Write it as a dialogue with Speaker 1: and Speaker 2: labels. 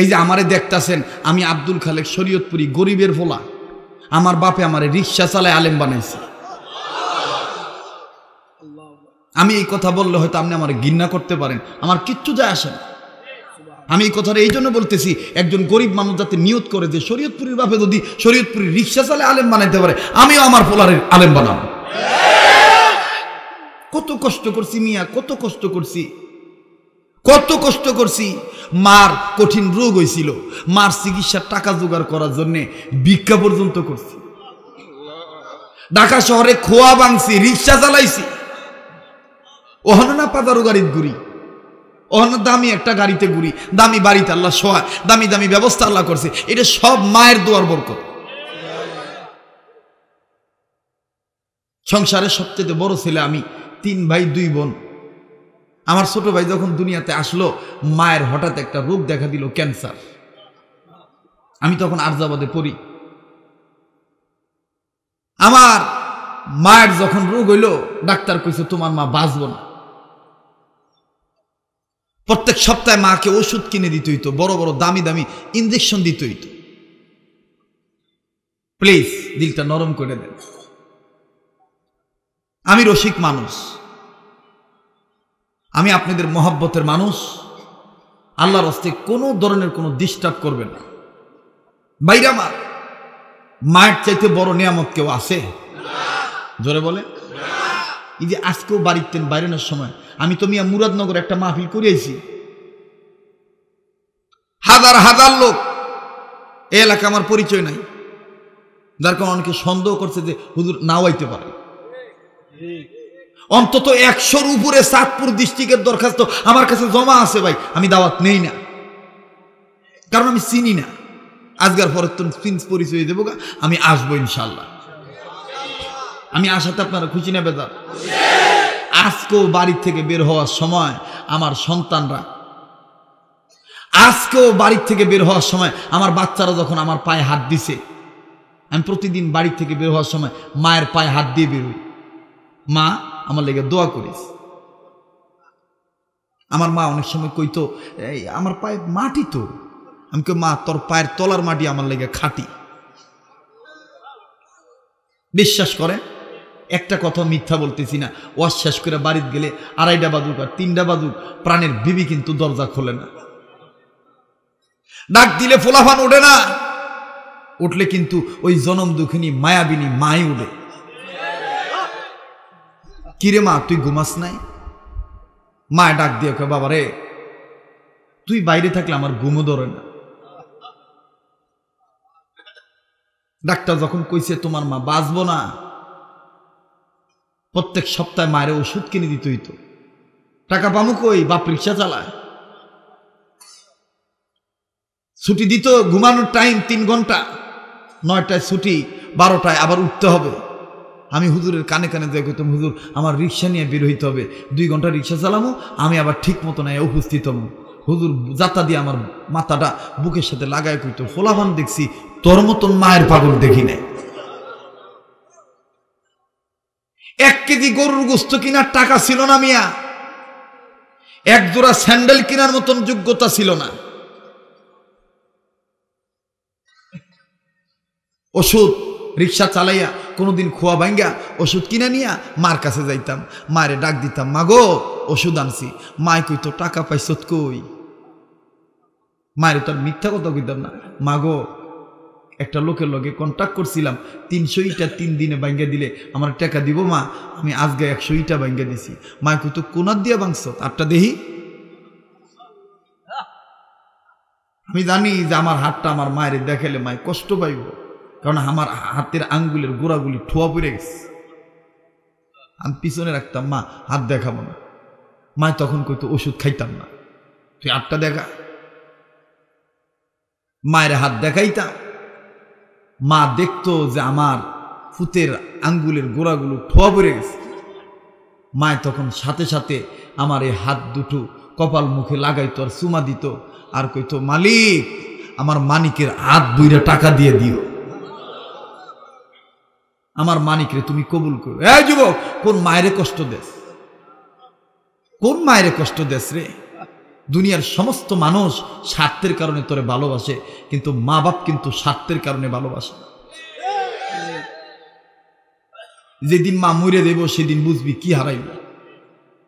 Speaker 1: এই যে আমারে দেখতেছেন আমি আব্দুল খালেক শরীয়তপুরি গরিবের ফোলা আমার বাপে আমারে রিক্সা চালায় আলেম বানাইছে আমি এই কথা বললে হয়তো আপনি আমার ঘৃণা করতে পারেন আমার কিচ্ছু যায় আসে না আমি এই কথাটা এই জন্য বলতেছি একজন গরিব মানুষ যাতে নিয়োগ করে যে শরীয়তপুরীর বাপে যদি শরীয়তপুরি রিক্সা চালে আলেম বানাইতে পারে আমিও আমার ফোলারের আলেম বানাবো কত কষ্ট করছি মিয়া কত কষ্ট করছি কত কষ্ট করছি মার কঠিন রোগ হয়েছিল মার চিকিৎসার টাকা জোগাড় করার জন্য ভিক্ষা পর্যন্ত করছি ঢাকা শহরে খোয়া বাংছি রিক্সা চালাইছি না পাদারো গাড়ির ঘুরি অহন দামি একটা গাড়িতে ঘুরি দামি বাড়িতে আল্লাহ সোয়া দামি দামি ব্যবস্থা আল্লাহ করছে এটা সব মায়ের দোয়ার বরকত সংসারের সবচেয়ে বড় ছেলে আমি তিন ভাই দুই বোন আমার ছোট ভাই যখন দুনিয়াতে আসলো মায়ের হঠাৎ একটা রোগ দেখা দিল ক্যান্সার আমি তখন আর্জাবাদে পড়ি আমার মায়ের যখন রোগ হইল ডাক্তার কইছে তোমার মা বাঁচব না প্রত্যেক সপ্তাহে মাকে ওষুধ কিনে দিতে হইতো বড় বড় দামি দামি ইঞ্জেকশন দিতে হইতো প্লিজ দিলটা নরম করে দেন আমি রসিক মানুষ আমি আপনাদের মহাব্বতের মানুষ আল্লাহর হস্তে কোনো ধরনের কোনো ডিস্টার্ব করবে না বাইরে আমার মায়ের চাইতে বড় নিয়ামত কেউ আছে জোরে বলে এই যে আজকেও বাড়িতেন বাইরানোর সময় আমি তো মিয়া মুরাদনগর একটা মাহফিল করিয়েছি হাজার হাজার লোক এ এলাকা আমার পরিচয় নাই যার কারণে অনেকে সন্দেহ করছে যে হুজুর নাও আইতে পারে অন্তত একশোর উপরে সাতপুর ডিস্ট্রিক্টের দরখাস্ত আমার কাছে জমা আছে ভাই আমি দাওয়াত নেই না কারণ আমি চিনি না আজকের পরের তো প্রিন্স পরিচয় দেবো আমি আসবো ইনশাল্লাহ আমি আসাতে আপনারা খুশি না বেদার আজকেও বাড়ি থেকে বের হওয়ার সময় আমার সন্তানরা আজকেও বাড়ির থেকে বের হওয়ার সময় আমার বাচ্চারা যখন আমার পায়ে হাত দিছে আমি প্রতিদিন বাড়ি থেকে বের হওয়ার সময় মায়ের পায়ে হাত দিয়ে বেরোই মা আমার লেগে দোয়া করিস আমার মা অনেক সময় কইতো এই আমার পায়ে মাটি তো আমি কই মা তোর পায়ের তলার মাটি আমার লেগে খাটি বিশ্বাস করে একটা কথা মিথ্যা বলতেছি না ওয়াশ শেষ করে বাড়িতে গেলে আড়াইটা বাজুক আর তিনটা বাজুক প্রাণের বিবি কিন্তু দরজা খোলে না ডাক দিলে ফোলাফান ওঠে না উঠলে কিন্তু ওই জনম দুঃখিনী মায়াবিনী মাই উঠে কিরে মা তুই ঘুমাস নাই মা ডাক দিয়ে কে বাবা রে তুই বাইরে থাকলে আমার ঘুমও ধরে না ডাক্তার যখন কইছে তোমার মা বাঁচবো না প্রত্যেক সপ্তাহে মায়ের ওষুধ কিনে দিতই তো টাকা পামুক ওই বাপ রিক্সা চালায় ছুটি দিত ঘুমানোর টাইম তিন ঘন্টা নয়টায় ছুটি বারোটায় আবার উঠতে হবে আমি হুজুরের কানে কানে তুমি হুজুর আমার রিক্সা নিয়ে বের হইতে হবে দুই ঘন্টা রিক্সা চালামো আমি আবার ঠিক মতো নাই উপস্থিত হবো হুজুর যাতা দিয়ে আমার মাথাটা বুকের সাথে লাগায় কইত ফোলাভান দেখছি তোর মতন মায়ের পাগল দেখি নাই এক কেজি গরুর গোস্ত কেনার টাকা ছিল না মিয়া এক জোড়া স্যান্ডেল কেনার মতন যোগ্যতা ছিল না ওষুধ রিক্সা চালাইয়া কোনোদিন খোয়া ভাঙ্গা ওষুধ কিনে নিয়া মার কাছে যাইতাম মারে ডাক দিতাম মাগো ওষুধ আনছি মায় কই তো টাকা পাইছত কই মায়ের তো আর মিথ্যা কথা কইতাম না মাগো একটা লোকের লগে কন্ট্যাক্ট করছিলাম তিনশো ইটা তিন দিনে ভাঙ্গা দিলে আমার টাকা দিব মা আমি আজকে একশো ইটা ভাঙ্গা দিছি মায় কই তো কোনার দিয়া ভাঙছ আটটা দেহি আমি জানি যে আমার হাতটা আমার মায়ের দেখালে মায় কষ্ট পাইব কারণ আমার হাতের আঙ্গুলের গোড়াগুলি ঠোয়া পড়ে গেছে আমি পিছনে রাখতাম মা হাত দেখাবো না মা তখন কইতো ওষুধ খাইতাম না তুই হাতটা দেখা মায়ের হাত দেখাইতাম মা দেখতো যে আমার ফুতের আঙ্গুলের গোড়াগুলো ঠোয়া পড়ে গেছে মায় তখন সাথে সাথে আমার এই হাত দুটো কপাল মুখে লাগাইতো আর চুমা দিত আর কইতো মালিক আমার মানিকের হাত বইরা টাকা দিয়ে দিও আমার মানিকরে তুমি কবুল করো এ যুবক কোন মায়ের কষ্ট দেশ কোন মায়েরে কষ্ট দেশ রে দুনিয়ার সমস্ত মানুষ স্বার্থের কারণে তোরে ভালোবাসে কিন্তু মা বাপ কিন্তু স্বার্থের কারণে ভালোবাসে যেদিন মা মরে দেব সেদিন বুঝবি কি হারাইবে